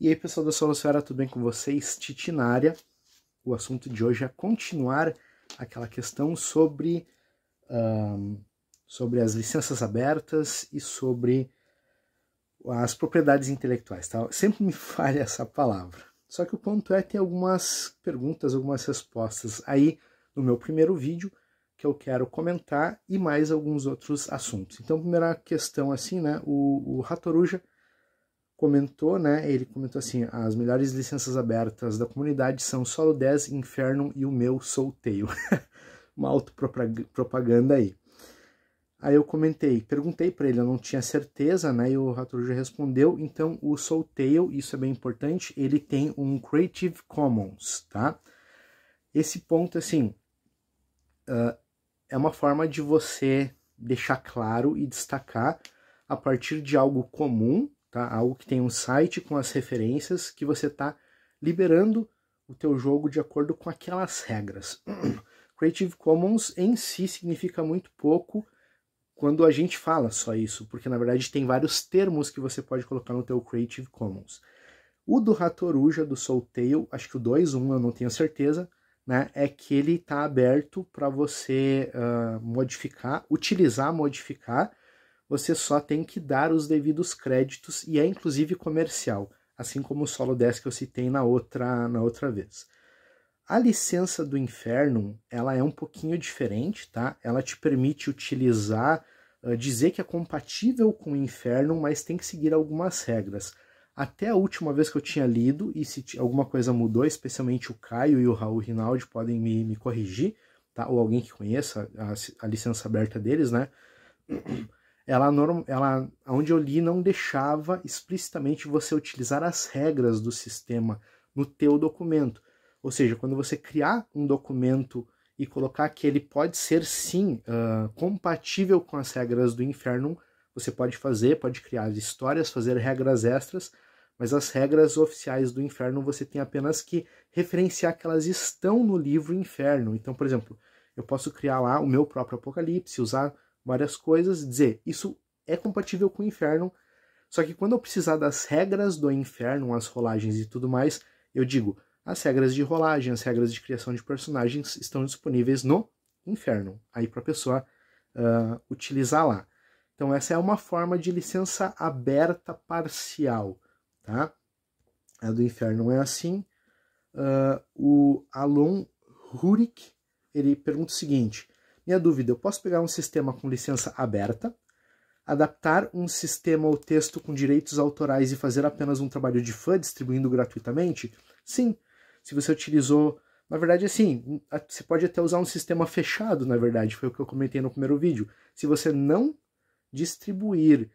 E aí, pessoal da Solosfera, tudo bem com vocês? Titinária. O assunto de hoje é continuar aquela questão sobre, um, sobre as licenças abertas e sobre as propriedades intelectuais. Tá? Sempre me falha essa palavra. Só que o ponto é, tem algumas perguntas, algumas respostas aí no meu primeiro vídeo que eu quero comentar e mais alguns outros assuntos. Então, primeira questão assim, né? O, o comentou, né? Ele comentou assim: as melhores licenças abertas da comunidade são Solo 10, Inferno e o meu Solteio. Uma autopropaganda aí. Aí eu comentei, perguntei para ele, eu não tinha certeza, né? E o Rator já respondeu. Então, o solteio isso é bem importante, ele tem um Creative Commons, tá? Esse ponto, assim, uh, é uma forma de você deixar claro e destacar a partir de algo comum tá? Algo que tem um site com as referências que você está liberando o teu jogo de acordo com aquelas regras. Creative Commons em si significa muito pouco quando a gente fala só isso, porque na verdade tem vários termos que você pode colocar no teu Creative Commons. O do Ratoruja, do Soultail, acho que o 2.1, eu não tenho certeza, né, é que ele está aberto para você uh, modificar, utilizar, modificar você só tem que dar os devidos créditos e é inclusive comercial, assim como o solo 10 que eu citei na outra, na outra vez. A licença do Inferno, ela é um pouquinho diferente, tá? Ela te permite utilizar, dizer que é compatível com o Inferno, mas tem que seguir algumas regras. Até a última vez que eu tinha lido, e se alguma coisa mudou, especialmente o Caio e o Raul Rinaldi podem me, me corrigir, tá? Ou alguém que conheça a, a licença aberta deles, né? ela, ela, onde eu li, não deixava explicitamente você utilizar as regras do sistema no teu documento. Ou seja, quando você criar um documento e colocar que ele pode ser sim uh, compatível com as regras do Inferno você pode fazer, pode criar histórias, fazer regras extras, mas as regras oficiais do Inferno você tem apenas que referenciar que elas estão no livro Inferno. Então, por exemplo, eu posso criar lá o meu próprio Apocalipse, usar várias coisas, dizer isso é compatível com o inferno, só que quando eu precisar das regras do inferno, as rolagens e tudo mais, eu digo, as regras de rolagem, as regras de criação de personagens estão disponíveis no inferno, aí para a pessoa uh, utilizar lá. Então essa é uma forma de licença aberta parcial, tá? A do inferno é assim. Uh, o Alon Rurik ele pergunta o seguinte: minha dúvida, eu posso pegar um sistema com licença aberta, adaptar um sistema ou texto com direitos autorais e fazer apenas um trabalho de fã distribuindo gratuitamente? Sim, se você utilizou. Na verdade, assim, você pode até usar um sistema fechado, na verdade, foi o que eu comentei no primeiro vídeo. Se você não distribuir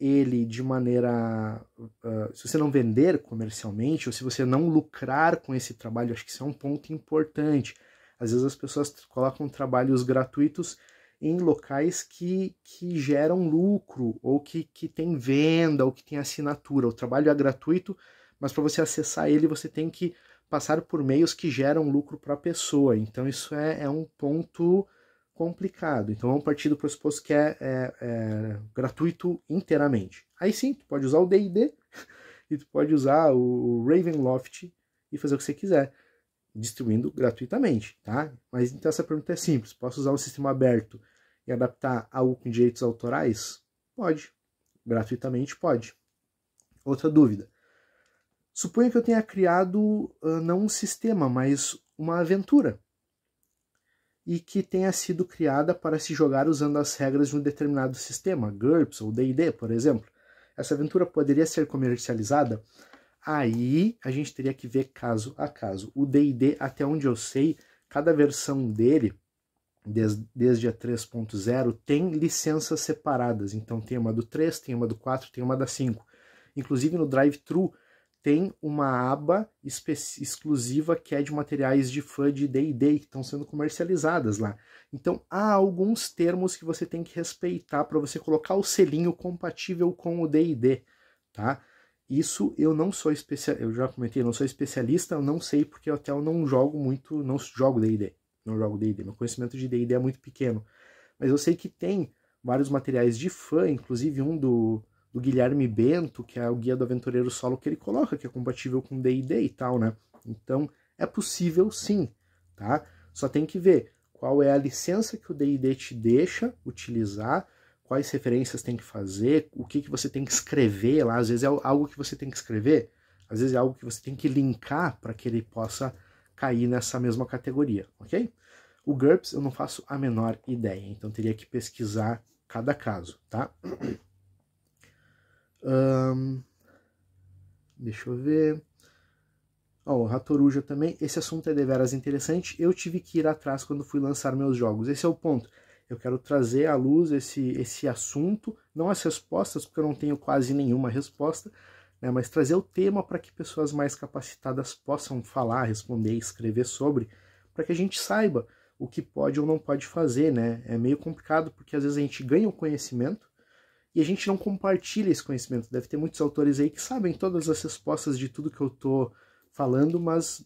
ele de maneira. Uh, se você não vender comercialmente, ou se você não lucrar com esse trabalho, acho que isso é um ponto importante. Às vezes as pessoas colocam trabalhos gratuitos em locais que, que geram lucro, ou que, que tem venda, ou que tem assinatura. O trabalho é gratuito, mas para você acessar ele, você tem que passar por meios que geram lucro para a pessoa. Então, isso é, é um ponto complicado. Então, vamos partir do pressuposto que é, é, é gratuito inteiramente. Aí sim, tu pode usar o D&D, e tu pode usar o Ravenloft e fazer o que você quiser distribuindo gratuitamente, tá? Mas então essa pergunta é simples: posso usar um sistema aberto e adaptar algo com direitos autorais? Pode, gratuitamente pode. Outra dúvida: suponha que eu tenha criado uh, não um sistema, mas uma aventura e que tenha sido criada para se jogar usando as regras de um determinado sistema, GURPS ou D&D, por exemplo. Essa aventura poderia ser comercializada Aí a gente teria que ver caso a caso. O DD, até onde eu sei, cada versão dele, desde, desde a 3.0, tem licenças separadas. Então tem uma do 3, tem uma do 4, tem uma da 5. Inclusive no drive-thru tem uma aba exclusiva que é de materiais de fã de D&D que estão sendo comercializadas lá. Então há alguns termos que você tem que respeitar para você colocar o selinho compatível com o D&D, tá? Isso eu não sou especialista, eu já comentei, eu não sou especialista, eu não sei porque eu até eu não jogo muito, não jogo D&D, não jogo D&D, meu conhecimento de D&D é muito pequeno. Mas eu sei que tem vários materiais de fã, inclusive um do, do Guilherme Bento, que é o guia do aventureiro solo que ele coloca, que é compatível com D&D e tal, né? Então, é possível sim, tá? Só tem que ver qual é a licença que o D&D te deixa utilizar, quais referências tem que fazer, o que, que você tem que escrever lá. Às vezes é algo que você tem que escrever, às vezes é algo que você tem que linkar para que ele possa cair nessa mesma categoria, ok? O GURPS eu não faço a menor ideia, então teria que pesquisar cada caso, tá? Um, deixa eu ver. Ó, oh, o Ratoruja também. Esse assunto é deveras interessante. Eu tive que ir atrás quando fui lançar meus jogos. Esse é o ponto. Eu quero trazer à luz esse, esse assunto, não as respostas, porque eu não tenho quase nenhuma resposta, né, mas trazer o tema para que pessoas mais capacitadas possam falar, responder, escrever sobre, para que a gente saiba o que pode ou não pode fazer, né? É meio complicado porque às vezes a gente ganha o conhecimento e a gente não compartilha esse conhecimento. Deve ter muitos autores aí que sabem todas as respostas de tudo que eu estou falando, mas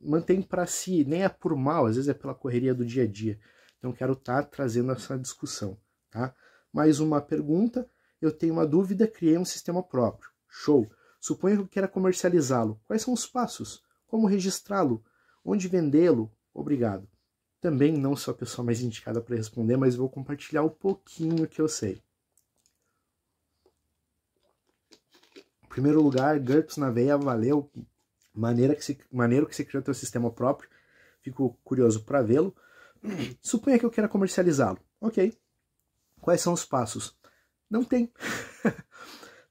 mantém para si, nem é por mal, às vezes é pela correria do dia a dia. Então quero estar tá trazendo essa discussão, tá? Mais uma pergunta, eu tenho uma dúvida, criei um sistema próprio. Show. Suponho que eu queira comercializá-lo. Quais são os passos? Como registrá-lo? Onde vendê-lo? Obrigado. Também não sou a pessoa mais indicada para responder, mas vou compartilhar o um pouquinho que eu sei. Em primeiro lugar, GURPS na veia, valeu. Maneira que se, maneiro que você criou seu sistema próprio. Fico curioso para vê-lo. Suponha que eu queira comercializá-lo. Ok. Quais são os passos? Não tem.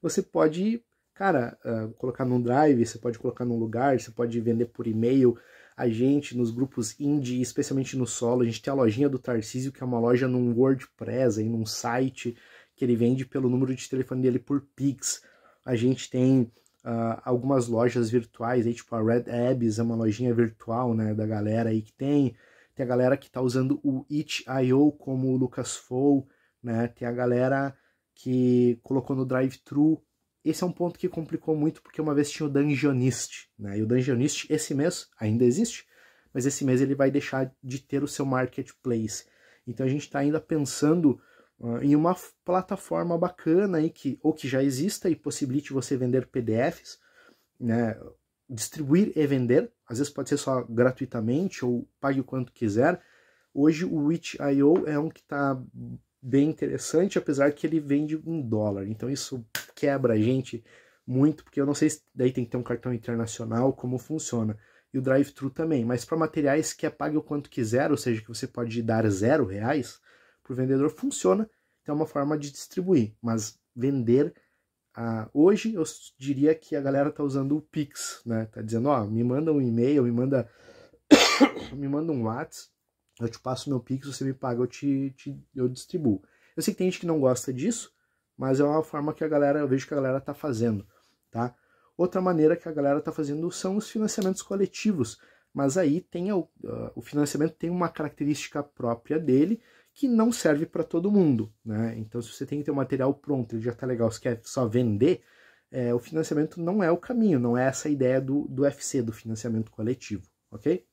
você pode, cara, uh, colocar num drive, você pode colocar num lugar, você pode vender por e-mail. A gente, nos grupos indie, especialmente no solo, a gente tem a lojinha do Tarcísio, que é uma loja num WordPress, aí, num site, que ele vende pelo número de telefone dele por Pix. A gente tem Uh, algumas lojas virtuais, aí, tipo a Red Abyss, é uma lojinha virtual né, da galera aí que tem. Tem a galera que está usando o itch.io como o Lucas Fou, né? Tem a galera que colocou no drive-thru. Esse é um ponto que complicou muito, porque uma vez tinha o Dungeonist, né? E o Dungeonist, esse mês, ainda existe, mas esse mês ele vai deixar de ter o seu marketplace. Então a gente está ainda pensando uh, em uma plataforma bacana aí que, ou que já exista e possibilite você vender PDFs, né? distribuir e vender, às vezes pode ser só gratuitamente ou pague o quanto quiser. Hoje o Witch.io é um que está bem interessante, apesar que ele vende um dólar. Então isso quebra a gente muito, porque eu não sei se daí tem que ter um cartão internacional, como funciona. E o drive-thru também. Mas para materiais que é pague o quanto quiser, ou seja, que você pode dar zero reais para o vendedor, funciona. Então é uma forma de distribuir. Mas vender ah, hoje eu diria que a galera tá usando o Pix, né? Tá dizendo, ó, me manda um e-mail, me manda me manda um WhatsApp, eu te passo meu Pix, você me paga, eu te, te, eu distribuo. Eu sei que tem gente que não gosta disso, mas é uma forma que a galera, eu vejo que a galera tá fazendo, tá? Outra maneira que a galera tá fazendo são os financiamentos coletivos, mas aí tem o, ah, o financiamento tem uma característica própria dele, que não serve para todo mundo, né? Então, se você tem que ter o um material pronto, ele já está legal, você quer só vender, é, o financiamento não é o caminho, não é essa ideia do, do FC, do financiamento coletivo, ok?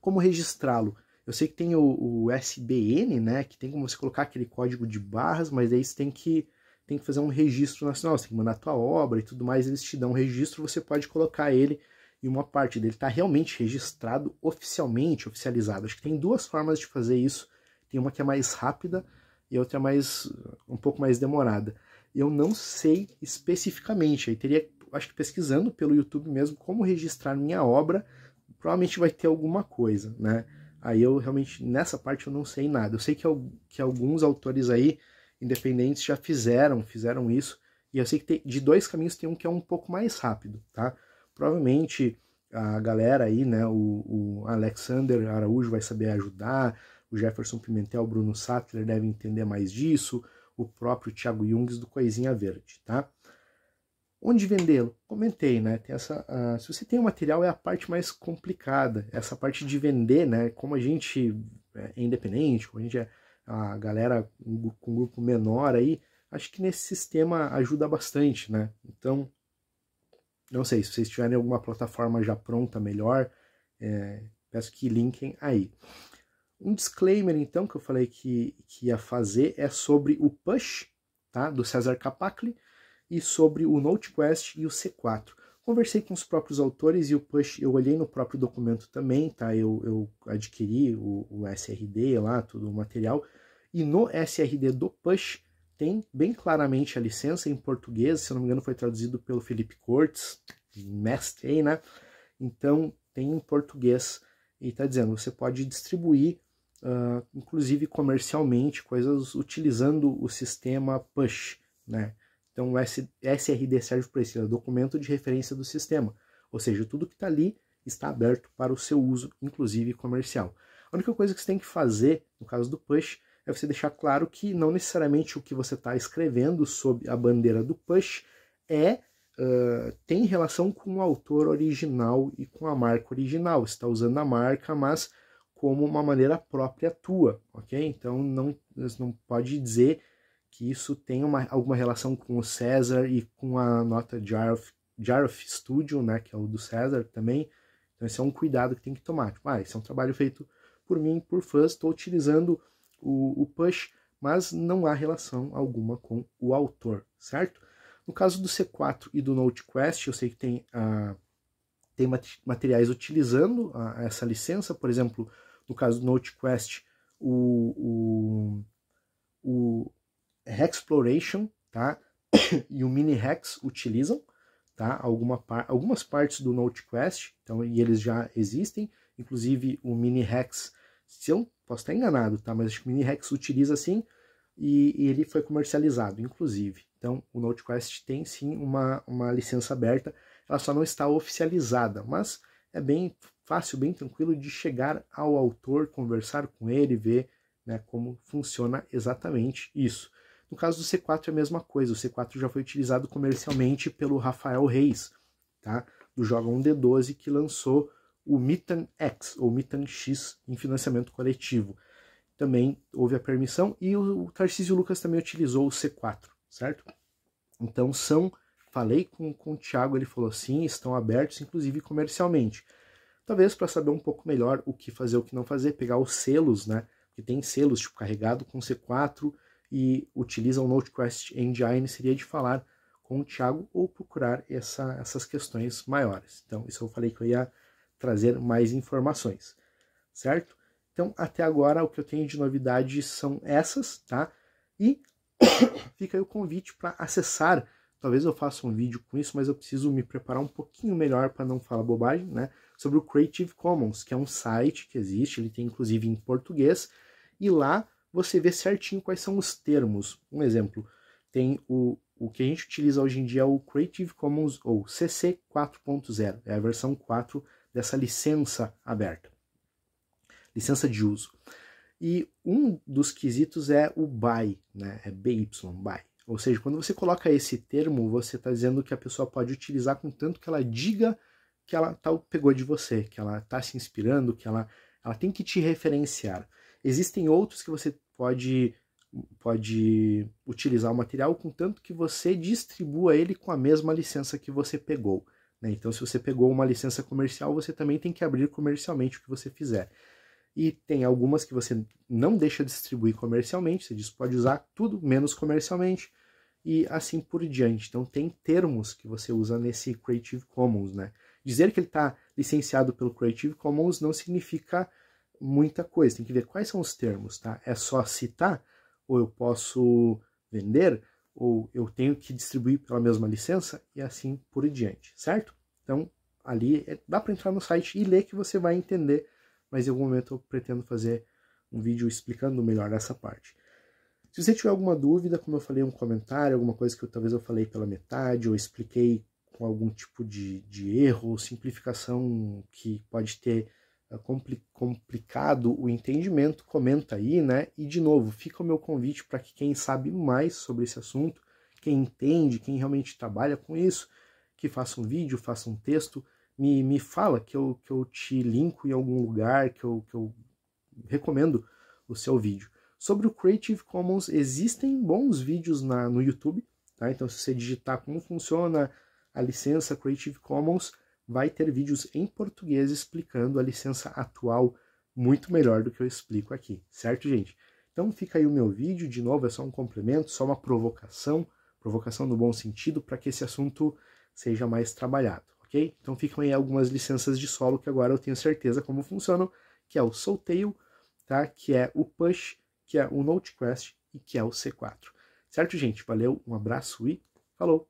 Como registrá-lo? Eu sei que tem o, o, SBN, né, que tem como você colocar aquele código de barras, mas aí você tem que, tem que fazer um registro nacional, você tem que mandar a tua obra e tudo mais, eles te dão um registro, você pode colocar ele e uma parte dele está realmente registrado oficialmente, oficializado. Acho que tem duas formas de fazer isso tem uma que é mais rápida e outra é mais um pouco mais demorada. Eu não sei especificamente, aí teria, acho que pesquisando pelo YouTube mesmo como registrar minha obra, provavelmente vai ter alguma coisa, né? Aí eu realmente nessa parte eu não sei nada. Eu sei que, que alguns autores aí independentes já fizeram, fizeram isso, e eu sei que tem, de dois caminhos tem um que é um pouco mais rápido, tá? Provavelmente a galera aí, né, o, o Alexander Araújo vai saber ajudar, o Jefferson Pimentel, Bruno Sattler devem entender mais disso, o próprio Thiago Jungs do Coisinha Verde, tá? Onde vendê-lo? Comentei, né? Tem essa, uh, se você tem o material, é a parte mais complicada. Essa parte de vender, né? Como a gente é, é independente, como a gente é a galera com um grupo menor aí, acho que nesse sistema ajuda bastante, né? Então, não sei, se vocês tiverem alguma plataforma já pronta, melhor, é, peço que linkem aí. Um disclaimer, então, que eu falei que, que ia fazer é sobre o Push, tá? Do César Capacli, e sobre o NoteQuest e o C4. Conversei com os próprios autores e o Push, eu olhei no próprio documento também, tá? Eu, eu adquiri o, o SRD lá, todo o material. E no SRD do Push tem bem claramente a licença em português, se não me engano foi traduzido pelo Felipe Cortes, mestre, né? Então tem em português e está dizendo, você pode distribuir uh, inclusive comercialmente, coisas utilizando o sistema push, né? Então o SRD serve para isso, é documento de referência do sistema, ou seja, tudo que está ali está aberto para o seu uso, inclusive comercial. A única coisa que você tem que fazer, no caso do push, é você deixar claro que não necessariamente o que você está escrevendo sob a bandeira do push é Uh, tem relação com o autor original e com a marca original. Está usando a marca, mas como uma maneira própria tua, ok? Então não, não pode dizer que isso tem uma, alguma relação com o César e com a nota Jarof Jaroff Studio, né, que é o do César também. Então esse é um cuidado que tem que tomar. Tipo, ah, esse é um trabalho feito por mim, por fãs, estou utilizando o, o push, mas não há relação alguma com o autor, certo? No caso do C4 e do NoteQuest, eu sei que tem, ah, tem materiais utilizando ah, essa licença, por exemplo, no caso do NoteQuest, o, o, o Hexploration, tá? e o Mini Hex utilizam, tá? Alguma par algumas partes do NoteQuest, então, e eles já existem, inclusive o Mini Hex, se eu posso estar enganado, tá? Mas acho que o Mini Hex utiliza sim, e, e, ele foi comercializado, inclusive. Então, o NoteQuest tem sim uma, uma licença aberta, ela só não está oficializada, mas é bem fácil, bem tranquilo de chegar ao autor, conversar com ele, ver né, como funciona exatamente isso. No caso do C4 é a mesma coisa, o C4 já foi utilizado comercialmente pelo Rafael Reis, tá? do Joga 1D12, que lançou o Mitan X, ou Mitan X, em financiamento coletivo. Também houve a permissão, e o Tarcísio Lucas também utilizou o C4, certo? Então são, falei com, com o Thiago, ele falou sim, estão abertos, inclusive comercialmente talvez para saber um pouco melhor o que fazer, o que não fazer, pegar os selos, né? que tem selos tipo carregado com C4 e utiliza o NoteQuest Engine, seria de falar com o Thiago ou procurar essa, essas questões maiores. Então, isso eu falei que eu ia trazer mais informações, certo? Então, até agora o que eu tenho de novidades são essas, tá? E fica aí o convite para acessar. Talvez eu faça um vídeo com isso, mas eu preciso me preparar um pouquinho melhor para não falar bobagem, né? sobre o Creative Commons, que é um site que existe, ele tem inclusive em português, e lá você vê certinho quais são os termos. Um exemplo, tem o, o que a gente utiliza hoje em dia é o Creative Commons ou CC 4.0, é a versão 4 dessa licença aberta, licença de uso. E um dos quesitos é o BY, né? É BY, BY. Ou seja, quando você coloca esse termo, você está dizendo que a pessoa pode utilizar contanto que ela diga que ela tal tá, pegou de você, que ela está se inspirando, que ela, ela tem que te referenciar. Existem outros que você pode pode utilizar o material contanto que você distribua ele com a mesma licença que você pegou. Né? Então, se você pegou uma licença comercial, você também tem que abrir comercialmente o que você fizer. E tem algumas que você não deixa distribuir comercialmente, você diz pode usar tudo menos comercialmente e assim por diante. Então, tem termos que você usa nesse Creative Commons, né? dizer que ele está licenciado pelo Creative Commons não significa muita coisa. Tem que ver quais são os termos, tá? É só citar ou eu posso vender ou eu tenho que distribuir pela mesma licença e assim por diante, certo? Então, ali é, dá para entrar no site e ler que você vai entender, mas em algum momento eu pretendo fazer um vídeo explicando melhor essa parte. Se você tiver alguma dúvida, como eu falei, um comentário, alguma coisa que eu, talvez eu falei pela metade ou expliquei com algum tipo de, de erro ou simplificação que pode ter eh, complicado o entendimento, comenta aí, né? E de novo, fica o meu convite para que quem sabe mais sobre esse assunto, quem entende, quem realmente trabalha com isso, que faça um vídeo, faça um texto, me, me fala que eu, que eu te linko em algum lugar, que eu, que eu recomendo o seu vídeo. Sobre o Creative Commons, existem bons vídeos na, no YouTube, tá? Então, se você digitar como funciona a licença Creative Commons, vai ter vídeos em português explicando a licença atual muito melhor do que eu explico aqui, certo, gente? Então fica aí o meu vídeo, de novo, é só um complemento, só uma provocação, provocação no bom sentido, para que esse assunto seja mais trabalhado, ok? Então ficam aí algumas licenças de solo que agora eu tenho certeza como funcionam, que é o Soltail, tá? que é o Push, que é o Notequest e que é o C4. Certo, gente? Valeu, um abraço e falou!